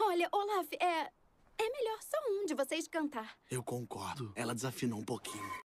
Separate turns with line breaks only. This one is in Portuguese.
Olha, Olaf, é... É melhor só um de vocês
cantar.
Eu concordo. Ela desafinou um pouquinho.